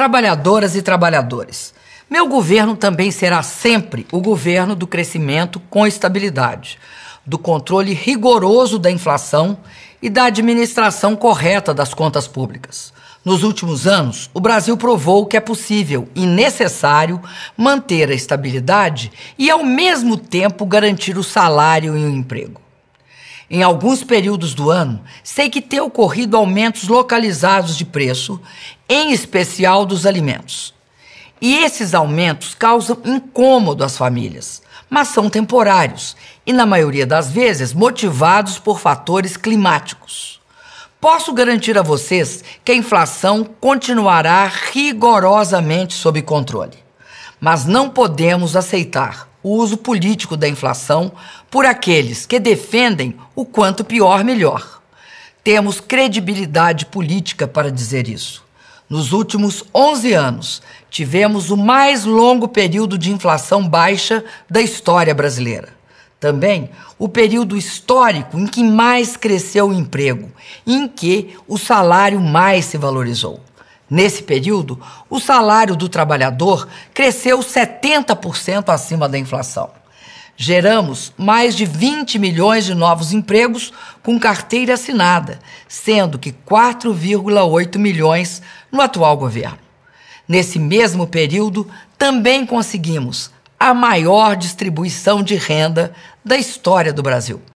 Trabalhadoras e trabalhadores, meu governo também será sempre o governo do crescimento com estabilidade, do controle rigoroso da inflação e da administração correta das contas públicas. Nos últimos anos, o Brasil provou que é possível e necessário manter a estabilidade e, ao mesmo tempo, garantir o salário e o emprego em alguns períodos do ano, sei que tem ocorrido aumentos localizados de preço, em especial dos alimentos. E esses aumentos causam incômodo às famílias, mas são temporários e, na maioria das vezes, motivados por fatores climáticos. Posso garantir a vocês que a inflação continuará rigorosamente sob controle, mas não podemos aceitar o uso político da inflação por aqueles que defendem o quanto pior, melhor. Temos credibilidade política para dizer isso. Nos últimos 11 anos, tivemos o mais longo período de inflação baixa da história brasileira. Também o período histórico em que mais cresceu o emprego, em que o salário mais se valorizou. Nesse período, o salário do trabalhador cresceu 70% acima da inflação. Geramos mais de 20 milhões de novos empregos com carteira assinada, sendo que 4,8 milhões no atual governo. Nesse mesmo período, também conseguimos a maior distribuição de renda da história do Brasil.